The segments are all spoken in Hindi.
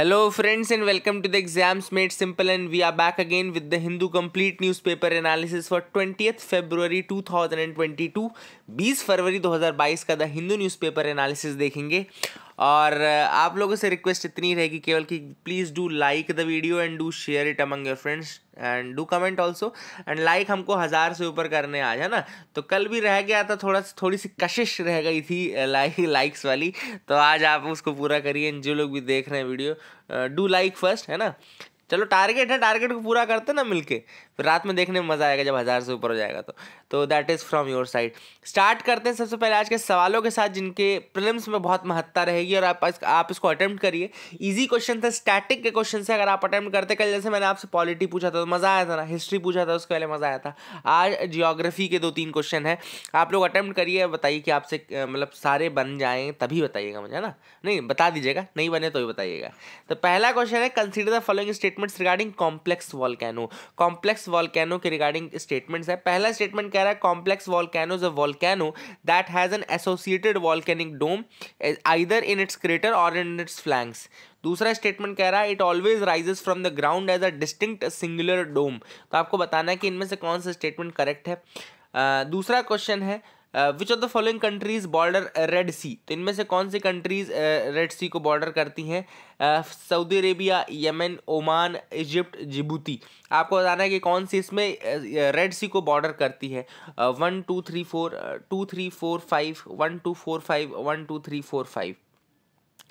hello friends and welcome to the exams made simple and we are back again with the Hindu complete newspaper analysis for twentieth February 2022 20 फरवरी 2022 का द हिंदू न्यूज़पेपर एनालिसिस देखेंगे और आप लोगों से रिक्वेस्ट इतनी रहेगी केवल कि please do like the video and do share it among your friends and do comment also and like हमको हज़ार से ऊपर करने आज है ना तो कल भी रह गया था थोड़ा थोड़ी सी कशिश रह गई थी लाइक लाइक्स वाली तो आज आप उसको पूरा करिए जो लोग भी देख रहे हैं वीडियो डू लाइक फर्स्ट है ना चलो टारगेट है टारगेट को पूरा करते ना मिलके फिर रात में देखने में मज़ा आएगा जब हज़ार से ऊपर हो जाएगा तो तो that is from your side start करते हैं सबसे पहले आज के सवालों के साथ जिनके प्रिलिम्स में बहुत महत्ता रहेगी और आप आप इसको अटैम्प्ट करिए ईजी क्वेश्चन है स्टैटिक के क्वेश्चन से अगर आप अटैम्प्ट करते कल जैसे मैंने आपसे पॉलिटी पूछा था तो मज़ा आया था ना हिस्ट्री पूछा था उसके पहले मज़ा आया था आज जियोग्राफी के दो तीन क्वेश्चन है आप लोग अटैम्प्ट करिए बताइए कि आपसे मतलब सारे बन जाएँ तभी बताइएगा मुझे ना नहीं बता दीजिएगा नहीं बने तो ही बताइएगा तो पहला क्वेश्चन है consider the following state statements regarding complex volcano complex volcano के रिगार्डिंग स्टेटमेंट्स है पहला स्टेटमेंट कह रहा है complex volcano is a volcano that has an associated volcanic dome either in its crater और इन इट्स फ्लैंक्स दूसरा स्टेटमेंट कह रहा है it always rises from the ground as a distinct singular dome तो आपको बताना है कि इनमें से कौन सा स्टेटमेंट करेक्ट है uh, दूसरा क्वेश्चन है which of the following countries border Red Sea तो इनमें से कौन सी कंट्रीज रेड सी को बॉर्डर करती हैं Saudi Arabia Yemen Oman Egypt Djibouti आपको बताना है कि कौन सी इसमें रेड uh, सी को बॉर्डर करती है one two three four two three four five one two four five one two three four five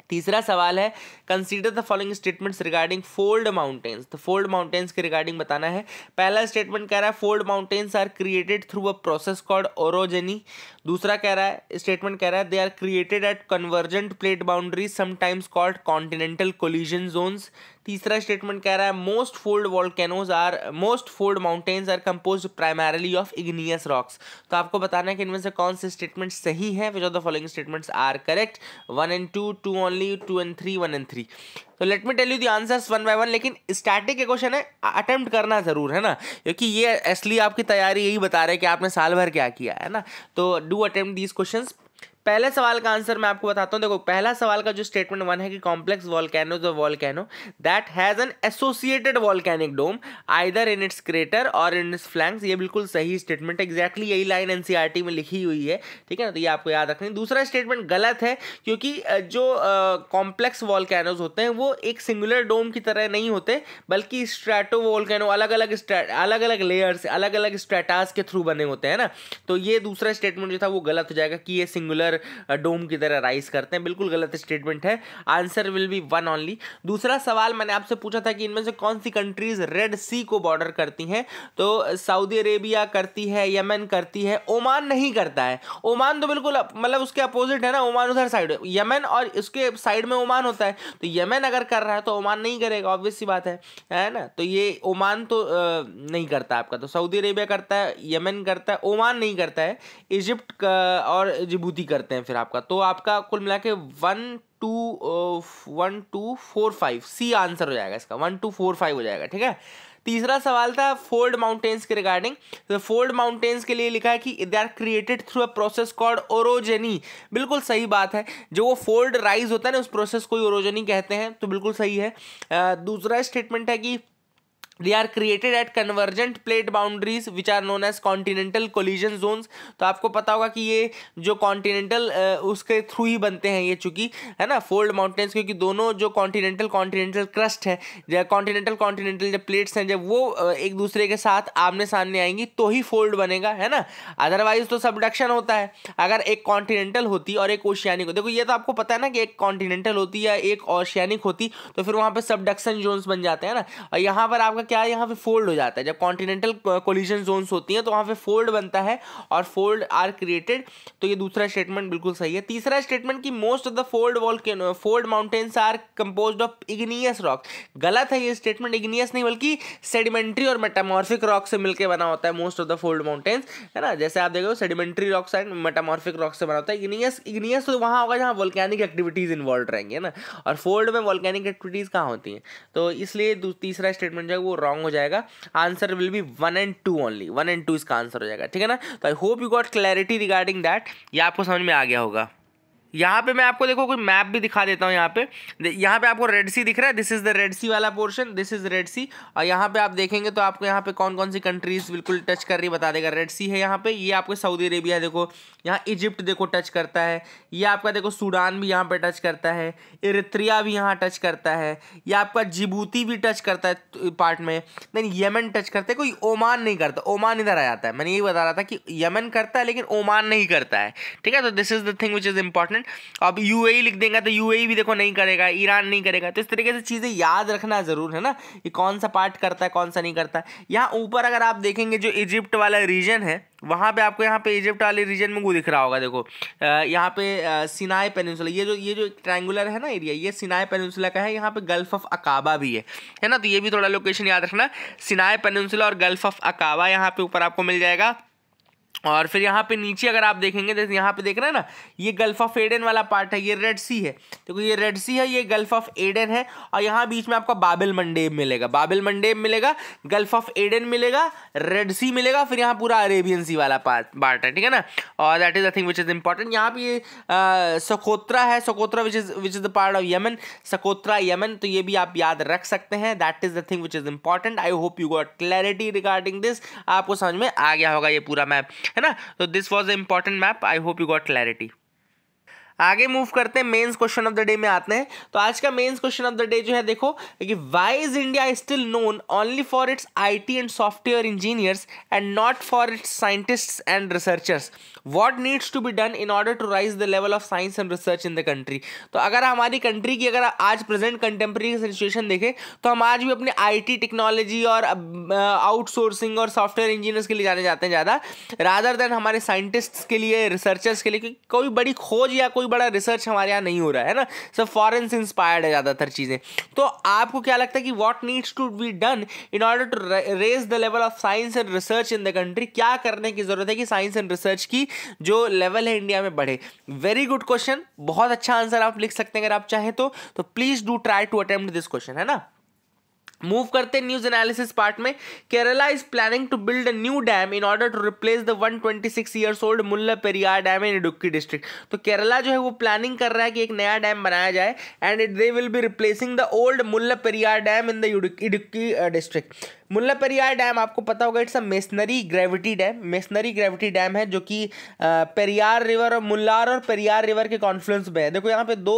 तीसरा सवाल है consider the following statements regarding fold mountains तो फोल्ड माउंटेन्स के रिगार्डिंग बताना है पहला स्टेटमेंट कह रहा है fold mountains are created through a process called orogeny दूसरा कह रहा है स्टेटमेंट कह रहा है they are created at convergent plate boundaries sometimes called continental collision zones तीसरा स्टेटमेंट कह रहा है most fold volcanoes are most fold mountains are compose primarily of igneous rocks तो आपको बताना है कि इनमें से कौन से स्टेटमेंट सही है which of the following statements are correct one and two two only two and three one and three तो let me tell you the answers one by one लेकिन स्टैटिक के क्वेश्चन है अटेम्प्ट करना ज़रूर है ना क्योंकि ये असली आपकी तैयारी यही बता रहे हैं कि आपने साल भर क्या किया है ना तो डू अटेम्प्ट दीज क्वेश्चन पहले सवाल का आंसर मैं आपको बताता हूँ देखो पहला सवाल का जो स्टेटमेंट वन है कि कॉम्प्लेक्स वॉलकैनोज और volcano that has an associated volcanic dome either in its crater और इन इट्स फ्लैंक्स ये बिल्कुल सही स्टेटमेंट एग्जैक्टली यही लाइन एनसीईआरटी e में लिखी हुई है ठीक है ना तो ये आपको याद रखनी दूसरा स्टेटमेंट गलत है क्योंकि जो कॉम्प्लेक्स वॉलकैनोज होते हैं वो एक सिंगुलर डोम की तरह नहीं होते बल्कि स्ट्रैटो वॉलकैनो अलग अलग अलग अलग लेयर अलग अलग स्ट्रेटास के थ्रू बने होते हैं ना तो ये दूसरा स्टेटमेंट जो था वो गलत हो जाएगा कि ये सिंगुलर डोम की तरह राइज करते हैं बिल्कुल गलत स्टेटमेंट है answer will be one only दूसरा सवाल मैंने आपसे पूछा था कि इनमें से कौन सी कंट्रीज रेड सी को बॉर्डर करती हैं तो सऊदी अरेबिया करती है यमन करती है ओमान नहीं करता है ओमान तो बिल्कुल मतलब उसके अपोजिट है ना ओमान उधर साइड यमन और उसके साइड में ओमान होता है तो यमन अगर कर रहा है तो ओमान नहीं करेगा ऑब्वियस सी बात है है ना तो ये ओमान तो आ, नहीं करता आपका तो सऊदी अरेबिया करता है यमन करता है ओमान नहीं करता है इजिप्ट और जिबूती करते हैं फिर आपका तो आपका कुल मिला के one two one two four five C answer हो जाएगा इसका वन टू फोर फाइव हो जाएगा ठीक है तीसरा सवाल था फोल्ड माउंटेन्स के रिगार्डिंग तो फोल्ड माउंटेन्स के लिए लिखा है कि they are created through a process called orogeny बिल्कुल सही बात है जो वो फोल्ड राइज होता है ना उस प्रोसेस को ओरोजेनी कहते हैं तो बिल्कुल सही है दूसरा स्टेटमेंट है कि they are created at convergent plate boundaries which are known as continental collision zones तो आपको पता होगा कि ये जो कॉन्टिनेंटल उसके थ्रू ही बनते हैं ये चूँकि है ना फोल्ड माउंटेन्स क्योंकि दोनों जो कॉन्टिनेंटल कॉन्टिनेंटल क्रस्ट है जब कॉन्टिनेंटल कॉन्टिनेंटल जब प्लेट्स हैं जब वो एक दूसरे के साथ आमने सामने आएंगी तो ही फोल्ड बनेगा है ना अदरवाइज तो सबडक्शन होता है अगर एक कॉन्टिनेंटल होती और एक ओशियानिक होती देखो ये तो आपको पता है ना कि एक कॉन्टिनेंटल होती या एक ओशियानिक होती तो फिर वहाँ पर सबडक्शन जोन्स बन जाते हैं ना और यहाँ पर आपका क्या है यहाँ पे फोल्ड हो जाता है जब कॉन्टिनेंटल कोलिजन जोन्स होती हैं तो वहाँ पे फोल्ड बनता है और फोल्ड आर क्रिएटेड तो ये दूसरा स्टेटमेंट बिल्कुल सही है तीसरा स्टेटमेंट कि most of the fold wall fold mountains are compose of igneous rock गलत है ये स्टेटमेंट इग्नियस नहीं बल्कि सेडिमेंट्री और मेटामॉर्फिक रॉक से मिलकर बना होता है most of the fold mountains है ना जैसे आप देखो sedimentary rocks and metamorphic rock से बना होता है इग्नियस इग्नियस तो वहाँ होगा जहाँ वॉल्केनिक एक्टिविटीज़ इन्वॉल्व रहेंगे ना और फोल्ड में वॉल्केनिक एक्टिविटीज़ कहाँ होती हैं तो इसलिए तीसरा स्टेटमेंट जो है वो रॉन्ग हो जाएगा answer will be one and two only one and two इसका आंसर हो जाएगा ठीक है ना तो I hope you got clarity regarding that ये आपको समझ में आ गया होगा यहाँ पे मैं आपको देखो कोई मैप भी दिखा देता हूँ यहाँ पे यहाँ पे आपको रेड सी दिख रहा है this is the Red Sea वाला portion this is Red Sea और यहाँ पे आप देखेंगे तो आपको यहाँ पे कौन कौन सी कंट्रीज़ बिल्कुल टच कर रही बता देगा रेड सी है यहाँ पे ये आपको सऊदी अरेबिया देखो यहाँ इजिप्ट देखो टच करता है ये आपका देखो सूडान भी यहाँ पर टच करता है इरित्रिया भी यहाँ टच करता है ये आपका जिबूती भी टच करता है पार्ट तो, में देन यमन टच करता है कोई ओमान नहीं करता ओमान इधर आ जाता है मैंने यही बता रहा था कि यमन करता है लेकिन ओमान नहीं करता है ठीक है तो this is the thing which is important permanent अब यू e लिख देंगे तो यू e भी देखो नहीं करेगा ईरान नहीं करेगा तो इस तरीके से चीज़ें याद रखना ज़रूर है ना कि कौन सा पार्ट करता है कौन सा नहीं करता यहाँ ऊपर अगर आप देखेंगे जो इजिप्ट वाला रीजन है वहाँ पे आपको यहाँ पे इजिप्ट वाले रीजन में वो दिख रहा होगा देखो यहाँ पे सिनाई पेनसुला ये जो ये जो ट्रायंगुलर है ना एरिया ये सिनाई पेनसुला का है यहाँ पे गल्फ ऑफ अकाबा भी है है ना तो ये भी थोड़ा लोकेशन याद रखना सिनाई पेनसुला और गल्फ ऑफ अकाबा यहाँ पे ऊपर आपको मिल जाएगा और फिर यहाँ पे नीचे अगर आप देखेंगे जैसे यहाँ पे देख रहे हैं ना ये गल्फ ऑफ एडन वाला पार्ट है ये रेड सी है देखो तो ये रेड सी है ये गल्फ ऑफ एडन है और यहाँ बीच में आपका बाबिल मंडेब मिलेगा बाबिल मंडेब मिलेगा गल्फ ऑफ एडन मिलेगा रेड सी मिलेगा फिर यहाँ पूरा अरेबियन सी वाला पार्ट पार्ट है ठीक है ना और that is the thing which is important यहाँ पर ये सकोत्रा है Socotra which is which is the part of Yemen Socotra Yemen तो ये भी आप याद रख सकते हैं that is the thing which is important I hope you got clarity regarding this आपको समझ में आ गया होगा ये पूरा मैप है ना तो this was a important map I hope you got clarity आगे मूव करते हैं mains question of the day में आते हैं तो आज का mains question of the day जो है देखो कि why is India still known only for its IT and software engineers and not for its scientists and researchers what needs to be done in order to raise the level of science and research in the country तो अगर हमारी कंट्री की अगर आज प्रेजेंट कंटेम्प्रेरी सिचुएशन देखें तो हम आज भी अपने आई टेक्नोलॉजी और आउटसोर्सिंग और सॉफ्टवेयर इंजीनियर्स के लिए जाने जाते हैं ज़्यादा रादर देन हमारे साइंटिस्ट्स के लिए रिसर्चर्स के लिए कोई बड़ी खोज या कोई बड़ा रिसर्च हमारे यहाँ नहीं हो रहा है ना सब फॉरन से इंस्पायर्ड है ज़्यादातर चीज़ें तो आपको क्या लगता है कि what needs to be done in order to raise the level of science and research in the country क्या करने की ज़रूरत है कि साइंस एंड रिसर्च की जो लेवल है इंडिया में बढ़े वेरी गुड क्वेश्चन बहुत अच्छा आंसर आप लिख सकते हैं अगर आप चाहें तो, तो please do try to attempt this question है ना मूव करते न्यूज एनालिसिस पार्ट में Kerala is planning to build a new dam in order to replace the 126 twenty six years old Mulla Periyar dam in Idukki district तो केरला जो है वो प्लानिंग कर रहा है कि एक नया डैम बनाया जाए and they will be replacing the old Mulla Periyar dam in the Idukki district Mulla Periyar dam आपको पता होगा it's a masonry gravity dam masonry gravity dam है जो कि पेरियार रिवर और मुल्लार और पेरियार रिवर के कॉन्फ्लुएंस में है देखो यहाँ पे दो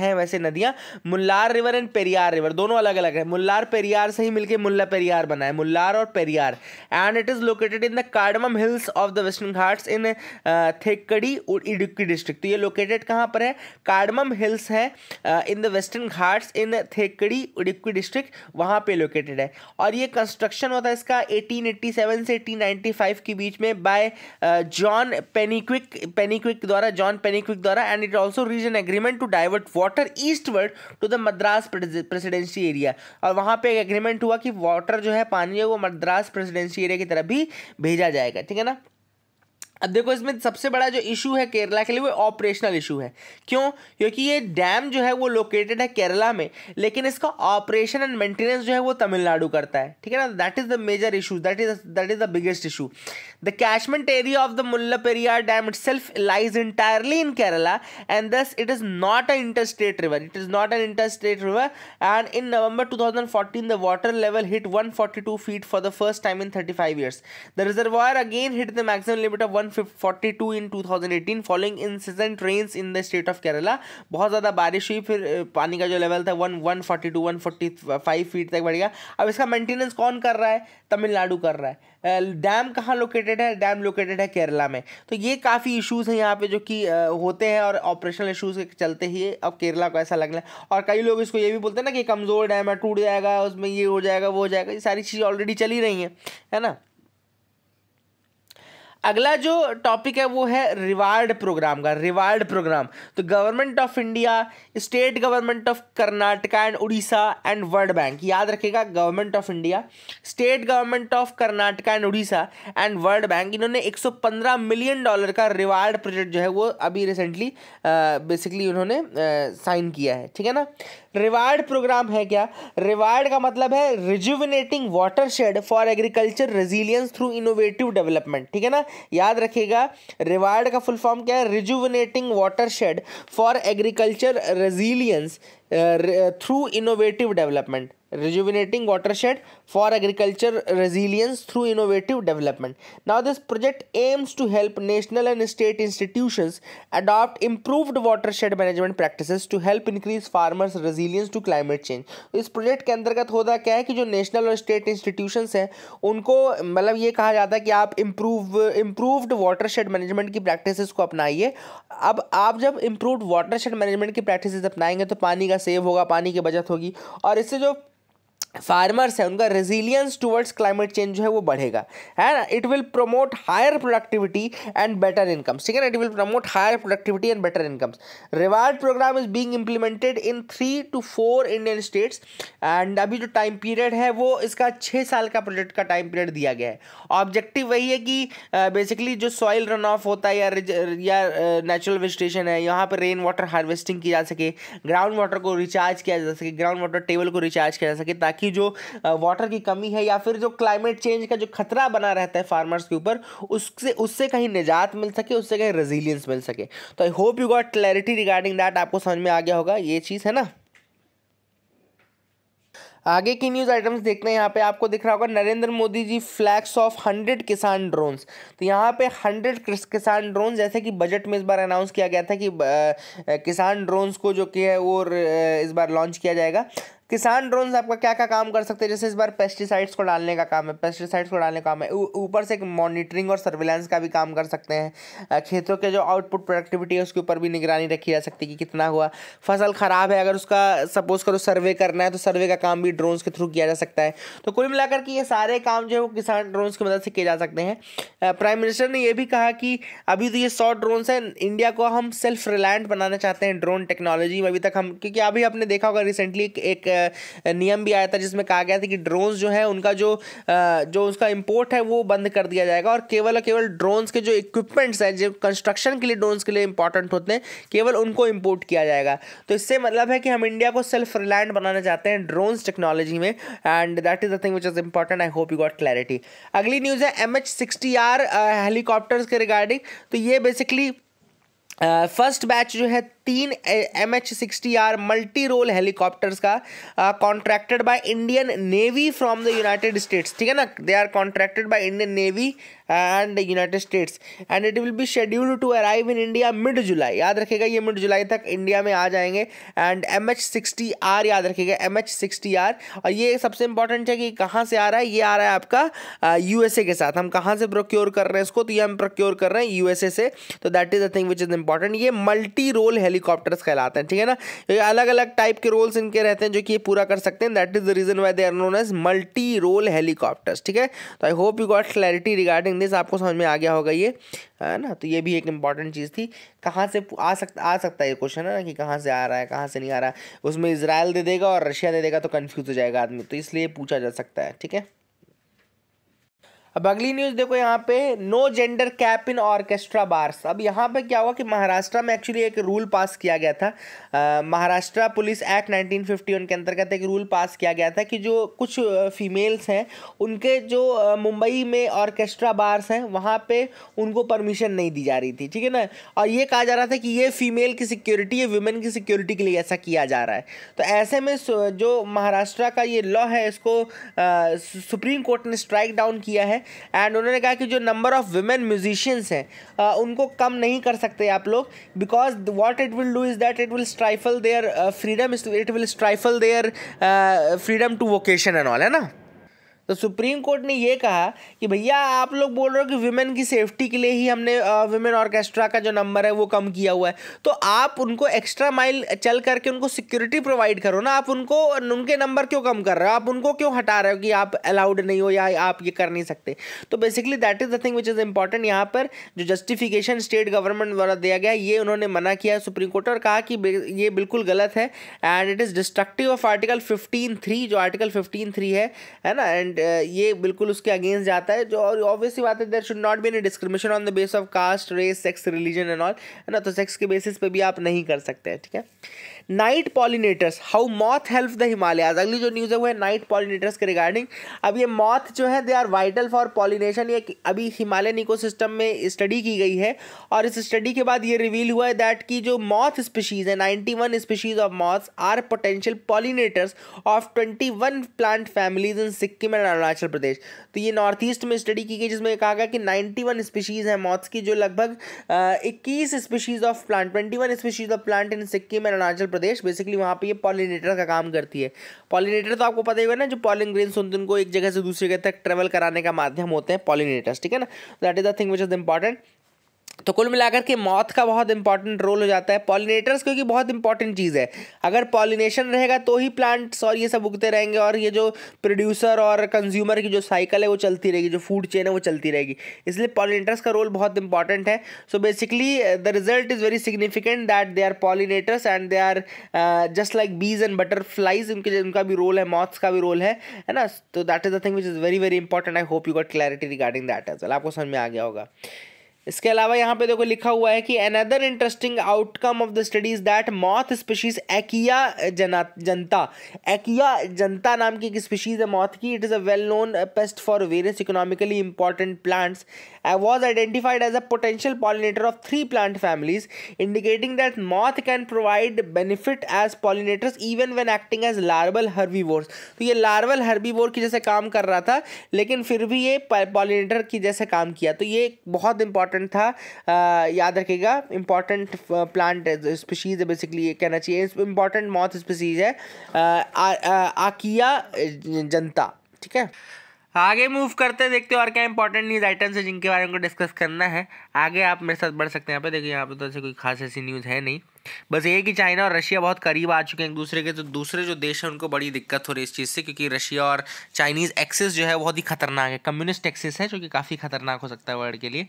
हैं वैसे नदियाँ Mullar river and Periyar river दोनों अलग अलग है मुल्लार पेरियार से ही मिलकर मुल्ला पेरियार बना है मुल्लार और Periyar and it is located in the Cardamom Hills of the Western Ghats in Thekkady Idukki district तो ये लोकेटेड कहाँ पर है कार्डमम हिल्स है in the Western Ghats in Thekkady Idukki district वहाँ पे लोकेटेड है और ये कंस्ट्रक्शन होता है इसका 1887 से 1895 के बीच में बाय जॉन पेनीक्विक पेनीक्विक द्वारा जॉन पेनीक्विक द्वारा and it also reached an agreement to divert water eastward to the Madras Presidency area और वहाँ पे एक एग्रीमेंट हुआ कि वाटर जो है पानी है वो मद्रास प्रेसिडेंसी एरिया की तरफ भी भेजा जाएगा ठीक है ना अब देखो इसमें सबसे बड़ा जो इशू है केरला के लिए वो ऑपरेशनल इशू है क्यों क्योंकि ये डैम जो है वो लोकेटेड है केरला में लेकिन इसका ऑपरेशन एंड मेंटेनेंस जो है वो तमिलनाडु करता है ठीक है ना that is the major issue that is that is the biggest issue the catchment area of the Mulla dam itself lies entirely in Kerala and thus it is not a interstate river it is not an interstate river and in November 2014 the water level hit 142 feet for the first time in 35 years the reservoir again hit the maximum limit of one 142 in 2018 following incident rains in the state of Kerala बहुत ज़्यादा बारिश हुई फिर पानी का जो लेवल था one one forty two one forty five feet तक बढ़ गया अब इसका मेंटेनेंस कौन कर रहा है तमिलनाडु कर रहा है डैम कहाँ लोकेटेड है डैम लोकेटेड है केरला में तो ये काफ़ी इश्यूज हैं यहाँ पे जो कि होते हैं और ऑपरेशनल इश्यूज के चलते ही अब केरला को ऐसा लग रहा है और कई लोग इसको ये भी बोलते हैं ना कि कमज़ोर डैम है टूट जाएगा उसमें ये हो जाएगा वो हो जाएगा ये सारी चीज़ ऑलरेडी चली रही हैं है ना अगला जो टॉपिक है वो है रिवार्ड प्रोग्राम का रिवार्ड प्रोग्राम तो government of India state government of Karnataka and Orissa and World Bank याद रखेगा government of India state government of Karnataka and Orissa and World Bank इन्होंने 115 मिलियन डॉलर का रिवार्ड प्रोजेक्ट जो है वो अभी रिसेंटली बेसिकली उन्होंने साइन किया है ठीक है ना रिवार्ड प्रोग्राम है क्या रिवार्ड का मतलब है rejuvenating watershed for agriculture resilience through innovative development ठीक है ना याद रखिएगा रिवार्ड का फुल फॉर्म क्या है rejuvenating watershed for agriculture resilience through innovative development rejuvenating watershed for agriculture resilience through innovative development now this project aims to help national and state institutions adopt improved watershed management practices to help increase farmers resilience to climate change इस प्रोजेक्ट के अंतर्गत होता क्या है कि जो नेशनल और स्टेट इंस्टीट्यूशंस हैं उनको मतलब ये कहा जाता है कि आप इम्प्रूव इम्प्रूव्ड वाटरशेड मैनेजमेंट की प्रैक्टिसेस को अपनाइए अब आप जब इम्प्रूव्ड वाटरशेड मैनेजमेंट की प्रैक्टिसेस अपनाएंगे तो पानी का सेव होगा पानी की बचत होगी और इससे जो फार्मर्स हैं उनका रेजिलियंस टुवर्ड्स क्लाइमेट चेंज जो है वो बढ़ेगा है ना it will promote higher productivity and better incomes ठीक है ना it will promote higher productivity and better incomes reward program is being implemented in three two four Indian states and अभी जो टाइम पीरियड है वो इसका छः साल का प्रोजेक्ट का टाइम पीरियड दिया गया है ऑब्जेक्टिव वही है कि बेसिकली uh, जो सॉइल रन ऑफ होता है या या नेचुरल वेजिटेशन है यहाँ पर रेन वाटर हार्वेस्टिंग की जा सके ग्राउंड वाटर को रिचार्ज किया जा सके ग्राउंड वाटर टेबल को रिचार्ज किया जा सके ताकि ताकि जो वाटर की कमी है या फिर जो क्लाइमेट चेंज का जो खतरा बना रहता है फार्मर्स के ऊपर उससे उससे कहीं निजात मिल सके उससे कहीं रेजिलियंस मिल सके तो I hope you got clarity regarding that आपको समझ में आ गया होगा ये चीज़ है ना आगे की न्यूज़ आइटम्स देखते हैं यहाँ पे आपको दिख रहा होगा Narendra Modi ji flags off hundred Kisan drones तो यहाँ पे हंड्रेड किसान ड्रोन्स जैसे कि बजट में इस बार अनाउंस किया गया था कि आ, किसान ड्रोन्स को जो कि है वो इस बार लॉन्च किया जाएगा किसान ड्रोन आपका क्या क्या काम कर सकते हैं जैसे इस बार पेस्टिसाइड्स को डालने का काम है पेस्टिसाइड्स को डालने का काम है ऊपर से एक मॉनिटरिंग और सर्विलांस का भी काम कर सकते हैं खेतों के जो आउटपुट प्रोडक्टिविटी है उसके ऊपर भी निगरानी रखी जा सकती है कि कितना हुआ फसल ख़राब है अगर उसका सपोज करो सर्वे करना है तो सर्वे का काम भी ड्रोन्स के थ्रू किया जा सकता है तो कुल मिलाकर के ये सारे काम जो है वो किसान ड्रोन्स की मदद से किए जा सकते हैं प्राइम मिनिस्टर ने यह भी कहा कि अभी तो ये सौ ड्रोन्स हैं इंडिया को हम सेल्फ रिलायंट बनाना चाहते हैं ड्रोन टेक्नोलॉजी में अभी तक हम क्योंकि अभी आपने देखा होगा रिसेंटली एक नियम भी आया था जिसमें कहा गया था कि ड्रोन्स जो है उनका जो जो उसका इम्पोर्ट है वो बंद कर दिया जाएगा और केवल और केवल ड्रोन्स के जो इक्विपमेंट्स हैं जो कंस्ट्रक्शन के लिए ड्रोन्स के लिए इंपॉर्टेंट होते हैं केवल उनको इम्पोर्ट किया जाएगा तो इससे मतलब है कि हम इंडिया को सेल्फ रिलायंट बनाना चाहते हैं ड्रोन्स टेक्नोलॉजी में and that is the thing which is important I hope you got clarity अगली न्यूज़ है M H sixty R helicopters के रिगार्डिंग तो ये बेसिकली फर्स्ट बैच जो है तीन M H sixty R multi role helicopters का contracted by Indian navy from the United States ठीक है ना they are contracted by Indian navy and United States and it will be scheduled to arrive in India mid July याद रखेगा ये मिड जुलाई तक इंडिया में आ जाएंगे and M H sixty R याद रखेगा एम एच सिक्सटी आर और ये सबसे इंपॉर्टेंट है कि कहाँ से आ रहा है ये आ रहा है आपका यूएसए के साथ हम कहाँ से प्रोक्योर कर रहे हैं इसको तो ये हम प्रोक्योर कर रहे हैं यूएसए से तो that is a thing which is important ये मल्टी रोल है हेलीकॉप्टर्स कहलाते हैं ठीक है ना ये अलग अलग टाइप के रोल्स इनके रहते हैं जो कि ये पूरा कर सकते हैं that is the reason why they are known as multi role helicopters ठीक है तो I hope you got clarity regarding this आपको समझ में आ गया होगा ये है ना तो ये भी एक इंपॉर्टेंट चीज़ थी कहाँ से आ सकता आ सकता है ये क्वेश्चन है ना कि कहाँ से आ रहा है कहाँ से नहीं आ रहा है उसमें इसराइल दे देगा और रशिया दे देगा तो कन्फ्यूज़ हो जाएगा आदमी तो इसलिए पूछा जा सकता है ठीक है अब अगली न्यूज़ देखो यहाँ पे no gender cap in orchestra bars अब यहाँ पे क्या हुआ कि महाराष्ट्र में एक्चुअली एक रूल पास किया गया था महाराष्ट्र पुलिस एक्ट 1951 के अंतर्गत एक रूल पास किया गया था कि जो कुछ फीमेल्स हैं उनके जो मुंबई में ऑर्केस्ट्रा बार्स हैं वहाँ पे उनको परमिशन नहीं दी जा रही थी ठीक है ना और ये कहा जा रहा था कि ये फीमेल की सिक्योरिटी या वुमेन की सिक्योरिटी के लिए ऐसा किया जा रहा है तो ऐसे में जो महाराष्ट्र का ये लॉ है इसको सुप्रीम कोर्ट ने स्ट्राइक डाउन किया है एंड उन्होंने कहा कि जो नंबर ऑफ़ वुमेन म्यूजिशियंस हैं उनको कम नहीं कर सकते आप लोग because what it will do is that it will stifle their freedom it will stifle their freedom to vocation and all है ना तो सुप्रीम कोर्ट ने ये कहा कि भैया आप लोग बोल रहे हो कि वुमेन की सेफ्टी के लिए ही हमने वुमेन ऑर्केस्ट्रा का जो नंबर है वो कम किया हुआ है तो आप उनको एक्स्ट्रा माइल चल करके उनको सिक्योरिटी प्रोवाइड करो ना आप उनको उनके नंबर क्यों कम कर रहे हो आप उनको क्यों हटा रहे हो कि आप अलाउड नहीं हो या आप ये कर नहीं सकते तो basically that is the thing which is important यहाँ पर जो जस्टिफिकेशन स्टेट गवर्नमेंट द्वारा दिया गया ये उन्होंने मना किया सुप्रीम कोर्ट और कहा कि ये बिल्कुल गलत है and it is destructive of article fifteen three जो आर्टिकल फिफ्टीन थ्री है है ना एंड ये बिल्कुल उसके अगेंस्ट जाता है जो और ऑब्वियस बात है there should not be any discrimination on the base of caste race sex religion and all है ना तो सेक्स के बेसिस पे भी आप नहीं कर सकते हैं ठीक है night pollinators how moth help the Himalayas अगली जो न्यूज़ है वो है नाइट पॉलिनेटर्स के रिगार्डिंग अब ये मॉथ जो है they are vital for pollination ये अभी हिमालयन इकोसिस्टम में स्टडी की गई है और इस स्टडी के बाद ये रिवील हुआ है दैट की जो मॉथ स्पीशीज़ है ninety one species of moths are potential pollinators of twenty one plant families in Sikkim and Arunachal Pradesh तो ये नॉर्थ ईस्ट में स्टडी की गई जिसमें कहा गया कि नाइन्टी वन स्पीशीज़ हैं मॉथ्स की जो लगभग इक्कीस species of plant twenty one species of plant in Sikkim and Arunachal Pradesh Pradesh basically वहाँ पे ये पॉलिनेटर का काम करती है पॉलिनेटर तो आपको पता ही होगा ना जो पॉलिंग ग्रीन हैं उनको एक जगह से दूसरी जगह तक ट्रेवल कराने का माध्यम होते हैं पॉलिनेटर्स ठीक है ना that is the thing which is important तो कुल मिलाकर के मौत का बहुत इंपॉर्टेंट रोल हो जाता है पॉलिनेटर्स क्योंकि बहुत इंपॉर्टेंट चीज़ है अगर पॉलिनेशन रहेगा तो ही प्लांट्स और ये सब उगते रहेंगे और ये जो प्रोड्यूसर और कंज्यूमर की जो साइकिल है वो चलती रहेगी जो फूड चेन है वो चलती रहेगी इसलिए पॉलिनेटर्स का रोल बहुत इंपॉर्टेंट है so basically the result is very significant that they are pollinators and they are just like bees and butterflies उनके उनका भी रोल है मॉथ्स का भी रोल है है ना तो that is the thing which is very very important I hope you got clarity regarding that as well आपको समझ में आ गया होगा इसके अलावा यहाँ पे देखो लिखा हुआ है कि another interesting outcome of the study is that moth species Achaea जना जनता एकिया जनता नाम की एक स्पीशीज है मॉथ की it is a well known pest for various economically important plants was identified as a potential pollinator of three plant families indicating that moth can provide benefit as pollinators even when acting as larval herbi तो ये लार्वल हर्बी की जैसे काम कर रहा था लेकिन फिर भी ये पॉलिनेटर की जैसे काम किया तो ये बहुत इंपॉर्टेंट इंपॉर्टेंट था आ, याद रखेगा इंपॉर्टेंट प्लांट स्पीशीज़ है बेसिकली कहना चाहिए इंपॉर्टेंट मॉथ स्पीशीज है आकिया जनता ठीक है आगे मूव करते देखते हो और क्या इंपॉर्टेंट न्यूज़ आइटम्स है जिनके बारे में डिस्कस करना है आगे आप मेरे साथ बढ़ सकते हैं यहाँ पे देखिए यहाँ पे तो ऐसे कोई खास ऐसी न्यूज़ है नहीं बस ये कि चाइना और रशिया बहुत करीब आ चुके हैं एक दूसरे के तो दूसरे जो देश हैं उनको बड़ी दिक्कत हो रही है इस चीज़ से क्योंकि रशिया और चाइनीज़ एक्सेस जो है बहुत ही खतरनाक है कम्युनिस्ट एक्सेस है जो कि काफ़ी खतरनाक हो सकता है वर्ल्ड के लिए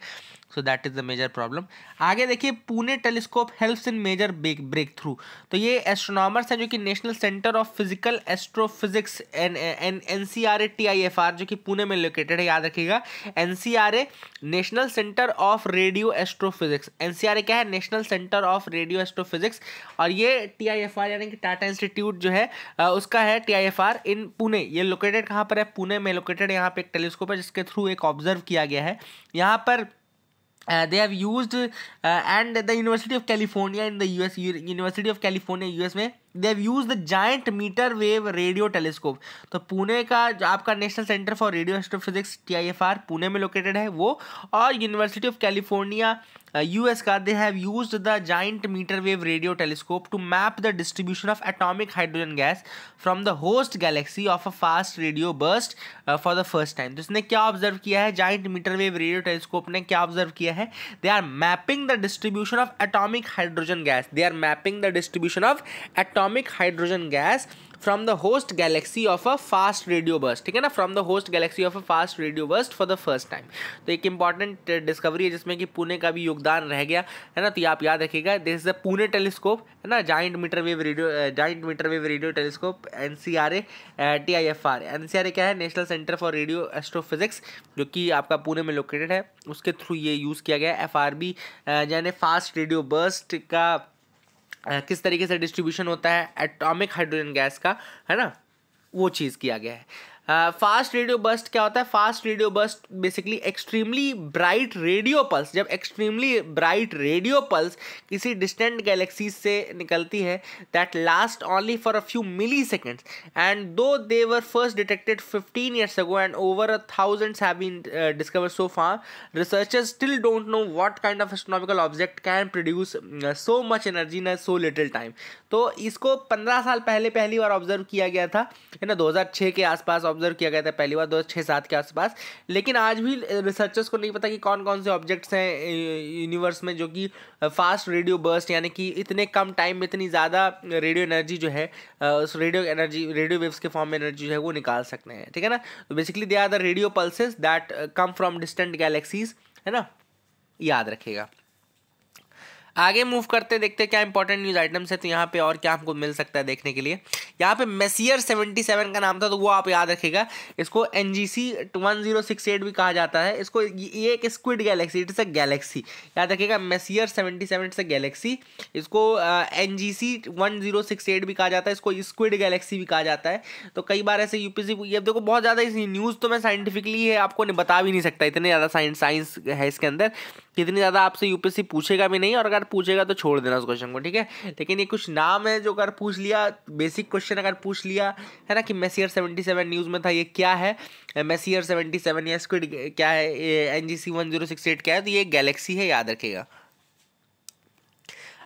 so that is the major problem आगे देखिए Pune telescope helps in major breakthrough तो ये एस्ट्रोनॉमर्स हैं जो कि national centre of physical astrophysics N N N C R A T I F R जो कि पुणे में लोकेटेड है याद रखिएगा N C R A national centre of radio astrophysics N C R A क्या है national centre of radio astrophysics और ये टी आई एफ आर यानी कि टाटा इंस्टीट्यूट जो है उसका है T I F R in Pune ये लोकेटेड कहाँ पर है पुणे में लोकेटेड यहाँ पे एक टेलीस्कोप है जिसके थ्रू एक ऑब्जर्व किया गया है यहाँ पर Uh, they have used uh, and the university of california in the us university of california us में they have use the giant metre wave radio telescope तो पुणे का जो आपका national centre for radio astrophysics T Pune में लोकेटेड है वो और यूनिवर्सिटी ऑफ कैलिफोर्निया एस का they have use the giant metre wave radio telescope to map the distribution of atomic hydrogen gas from the host galaxy of a fast radio burst for the first time तो इसने क्या ऑब्जर्व किया है giant metre wave radio telescope ने क्या ऑब्जर्व किया है they are mapping the distribution of atomic hydrogen gas they are mapping the distribution of atomic atomic hydrogen gas from the host galaxy of a fast radio burst ठीक है ना from the host galaxy of a fast radio burst for the first time तो एक इंपॉर्टेंट डिस्कवरी uh, है जिसमें कि पुणे का भी योगदान रह गया है ना तो ये आप याद रखिएगा this is the Pune telescope है ना giant metre wave radio joint metre wave radio telescope N C R A T I F R N C R A क्या है national centre for radio astrophysics जो कि आपका पुणे में लोकेटेड है उसके थ्रू ये यूज़ किया गया एफ आर बी यानी फास्ट रेडियो बर्स्ट का किस तरीके से डिस्ट्रीब्यूशन होता है एटॉमिक हाइड्रोजन गैस का है ना वो चीज़ किया गया है फास्ट रेडियो बस्ट क्या होता है fast radio burst basically extremely bright radio pulse जब एक्सट्रीमली ब्राइट रेडियो पल्स किसी डिस्टेंट गैलेक्सीज से निकलती है that last only for a few milliseconds and though they were first detected fifteen years ago and over a thousands have been discover so far researchers still don't know what kind of astronomical object can produce so much energy in so little time तो इसको पंद्रह साल पहले पहली बार ऑब्जर्व किया गया था ना दो हज़ार छः के आसपास ऑब्जर्व किया गया था पहली बार दो छः सात के आसपास लेकिन आज भी रिसर्चर्स को नहीं पता कि कौन कौन से ऑब्जेक्ट्स हैं यूनिवर्स में जो कि फास्ट रेडियो बर्स्ट यानी कि इतने कम टाइम में इतनी ज़्यादा रेडियो एनर्जी जो है उस रेडियो एनर्जी रेडियो वेव्स के फॉर्म में एनर्जी जो है वो निकाल सकते हैं ठीक है ना तो basically they are the radio pulses that come from distant galaxies है ना याद रखेगा आगे मूव करते देखते क्या इंपॉर्टेंट न्यूज़ आइटम्स है तो यहाँ पे और क्या हमको मिल सकता है देखने के लिए यहाँ पे मेसियर 77 का नाम था तो वो आप याद रखेगा इसको N G C one zero six भी कहा जाता है इसको ये एक squid galaxy it's a galaxy याद रखेगा मेसियर 77 इट्स अ गैलेक्सी इसको N G C one zero six eight भी कहा जाता है इसको स्क्विड गैलेक्सी भी कहा जाता है तो कई बार ऐसे यू सी ये देखो बहुत ज़्यादा इस न्यूज़ तो मैं साइंटिफिकली है आपको बता भी नहीं सकता इतने ज़्यादा साइंस साइंस है इसके अंदर कितनी ज़्यादा आपसे यू पी सी पूछेगा भी नहीं और अगर अगर पूछेगा तो छोड़ देना उस क्वेश्चन को ठीक है लेकिन ये कुछ नाम है जो अगर पूछ लिया बेसिक क्वेश्चन अगर पूछ लिया है ना कि मेसियर सेवेंटी सेवन न्यूज़ में था ये क्या है मेसियर सेवेंटी सेवन या स्क्विड क्या है N G C one zero six eight क्या है तो ये गैलेक्सी है याद रखेगा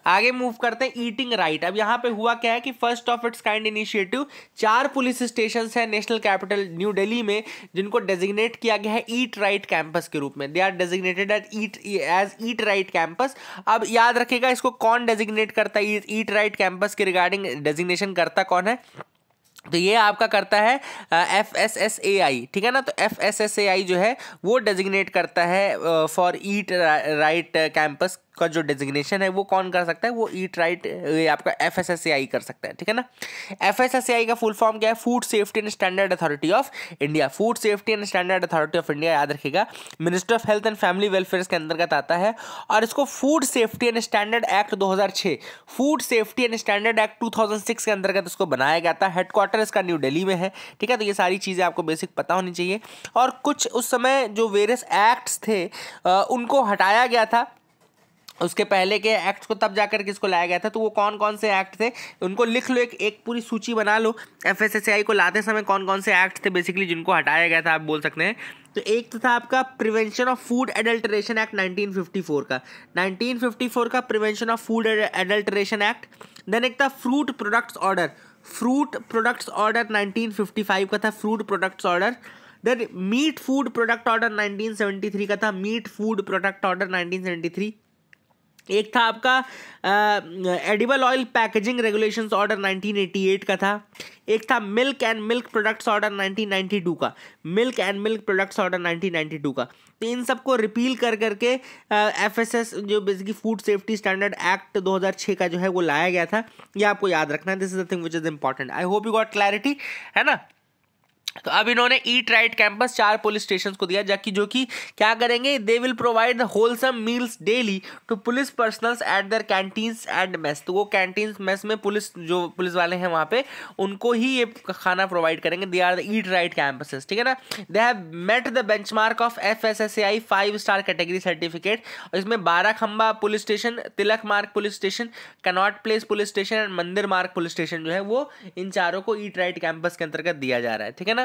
आगे मूव करते हैं ईटिंग राइट अब यहाँ पे हुआ क्या है कि first of its kind initiative चार पुलिस स्टेशन है नेशनल कैपिटल न्यू डेली में जिनको डेजिग्नेट किया गया है ईट राइट कैंपस के रूप में they are designated at eat as eat right campus अब याद रखेगा इसको कौन डेजिग्नेट करता है ईट राइट कैंपस के रिगार्डिंग डेजिग्नेशन करता कौन है तो ये आपका करता है F S S A I ठीक है ना तो F S S A I जो है वो डेजिग्नेट करता है फॉर ईट राइट कैंपस का जो डेजिग्नेशन है वो कौन कर सकता है वो ईट राइट आपका एफ एस एस आई कर सकता है ठीक है ना एफ एस एस आई का फुल फॉर्म क्या है food safety and standard authority of India food safety and standard authority of India याद रखेगा minister of health and family welfare के अंतर्गत आता है और इसको food safety and standard act छः food safety and standard act six के अंतर्गत तो इसको बनाया गया था हेडक्वार्टर इसका न्यू डेली में है ठीक है तो ये सारी चीज़ें आपको बेसिक पता होनी चाहिए और कुछ उस समय जो वेरियस एक्ट्स थे उनको हटाया गया था उसके पहले के एक्ट को तब जाकर के इसको लाया गया था तो वो कौन कौन से एक्ट थे उनको लिख लो एक एक पूरी सूची बना लो एफ को लाते समय कौन कौन से एक्ट थे बेसिकली जिनको हटाया गया था आप बोल सकते हैं तो एक तो था आपका prevention of food adulteration act 1954 का 1954 का prevention of food adulteration act then एक था fruit products order fruit products order 1955 का था fruit products order then meat food product order 1973 का था मीट फूड प्रोडक्ट ऑर्डर 1973 एक था आपका edible oil packaging regulations order 1988 का था एक था milk and milk products order 1992 का milk and milk products order 1992 का तो इन सबको रिपील कर करके एफ एस एस जो basically food safety standard act 2006 का जो है वो लाया गया था ये आपको याद रखना है this is the thing which is important I hope you got clarity है ना तो अब इन्होंने ईट राइट कैंपस चार पुलिस स्टेशन को दिया जबकि जो कि क्या करेंगे they will provide the wholesome meals daily to police personnels at their canteens and mess तो वो कैंटीन मेस में पुलिस जो पुलिस वाले हैं वहाँ पे उनको ही ये खाना प्रोवाइड करेंगे they are the eat right campuses ठीक है ना they have met the benchmark of F S S A I five star category certificate और इसमें Barakhamba police station Tilak Marg police station Connaught Place police station and Mandir Marg police station जो है वो इन चारों को ईट राइट कैंपस के अंतर्गत दिया जा रहा है ठीक है ना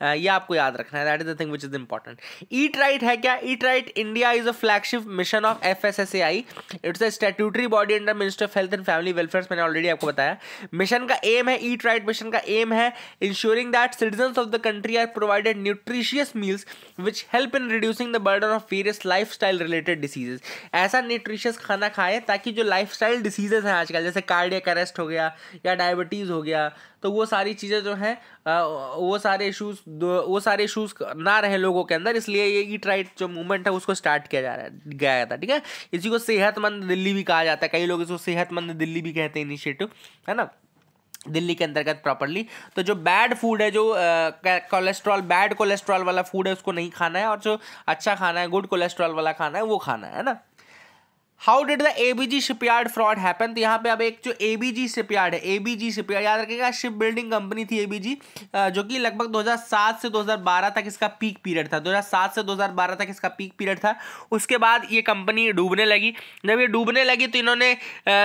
Uh, ये आपको याद रखना है that is the thing which is important eat right है क्या eat right India is a flagship mission of F S S A I it's a statutory body under minister of health and family welfare मैंने ऑलरेडी आपको बताया मिशन का एम है ईट राइट मिशन का एम है ensuring that citizen of the country are provided nutritious meals which help in reducing the burden of various lifestyle related diseases ऐसा न्यूट्रिशियस खाना खाए ताकि जो लाइफ स्टाइल डिसीजेज हैं आजकल जैसे कार्डियक अरेस्ट हो गया या डायबिटीज़ हो गया तो वो सारी चीज़ें जो हैं uh, वो सारे इशूज़ वो सारे इशूज ना रहे लोगों के अंदर इसलिए ये ईट राइट जो मूवमेंट है उसको स्टार्ट किया जा रहा है गया था ठीक है इसी को सेहतमंद दिल्ली भी कहा जाता है कई लोग इसको सेहतमंद दिल्ली भी कहते हैं इनिशिएटिव है ना दिल्ली के अंतर्गत प्रॉपरली तो जो बैड फूड है जो कोलेस्ट्रॉल बैड कोलेस्ट्रॉल वाला फूड है उसको नहीं खाना है और जो अच्छा खाना है गुड कोलेस्ट्रॉल वाला खाना है वो खाना है ना how did the ABG shipyard fraud happen तो यहाँ पे अब एक जो एबीजी शिपयार्ड है एबीजी शिपयार्ड याद रखिएगा शिप बिल्डिंग कंपनी थी एबीजी जो कि लगभग 2007 से 2012 तक इसका पीक पीरियड था 2007 से 2012 तक इसका पीक पीरियड था उसके बाद ये कंपनी डूबने लगी जब ये डूबने लगी तो इन्होंने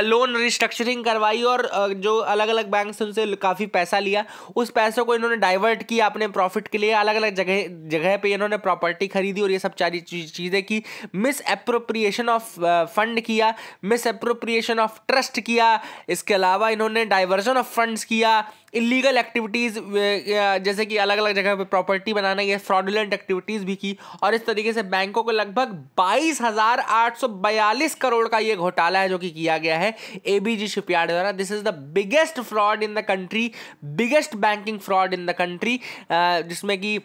लोन रिस्ट्रक्चरिंग करवाई और जो अलग अलग बैंक से उनसे काफ़ी पैसा लिया उस पैसों को इन्होंने डाइवर्ट किया अपने प्रॉफिट के लिए अलग अलग जगह जगह पर इन्होंने प्रॉपर्टी खरीदी और ये सब सारी चीज़ें की misappropriation of fund fund किया मिस अप्रोप्रिएशन ऑफ ट्रस्ट किया इसके अलावा इन्होंने डाइवर्जन ऑफ फंड्स किया इलीगल एक्टिविटीज़ जैसे कि अलग अलग जगह पे प्रॉपर्टी बनाना ये फ्रॉडुलेंट एक्टिविटीज़ भी की और इस तरीके से बैंकों को लगभग बाईस हज़ार आठ सौ बयालीस करोड़ का ये घोटाला है जो कि किया गया है ए बी जी शिपयार्ड द्वारा this is the biggest fraud in the country biggest banking fraud in the country जिसमें कि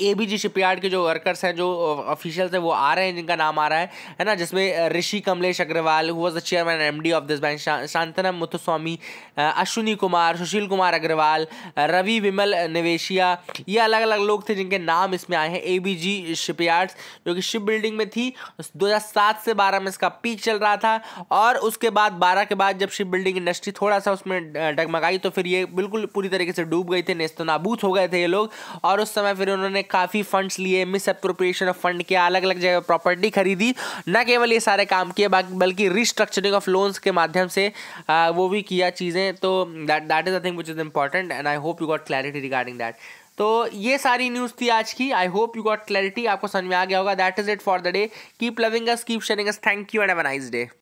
ए बी जी शिपयार्ड के जो वर्कर्स हैं जो ऑफिशियल्स uh, हैं वो आ रहे हैं जिनका नाम आ रहा है है ना जिसमें uh, Rishi Kamlesh Agarwal who was the chairman M D of this bank Santhanam Muthuswamy uh, Ashwini Kumar Sushil Kumar Agarwal Ravi Vimal Nevatia ये अलग अलग लोग थे जिनके नाम इसमें आए हैं ए बी जी शिपयार्ड्स जो कि शिप बिल्डिंग में थी दो हज़ार सात से बारह में इसका पीक चल रहा था और उसके बाद बारह के बाद जब शिप बिल्डिंग इंडस्ट्री थोड़ा सा उसमें डगमगाई तो फिर ये बिल्कुल पूरी तरीके से डूब गए थे नेस्तनाबूत हो गए थे ये लोग और उस समय फिर उन्होंने काफ़ी फंड्स लिए मिस अप्रोप्रिएशन ऑफ फंड किया अलग अलग जगह प्रॉपर्टी खरीदी न केवल ये सारे काम किए बल्कि रिस्ट्रक्चरिंग ऑफ लोन्स के माध्यम से आ, वो भी किया चीज़ें तो that that is a thing which is important and I hope you got clarity regarding that तो ये सारी न्यूज़ थी आज की I hope you got clarity आपको समझ में आ गया होगा that is it for the day keep loving us keep sharing us thank you and a nice day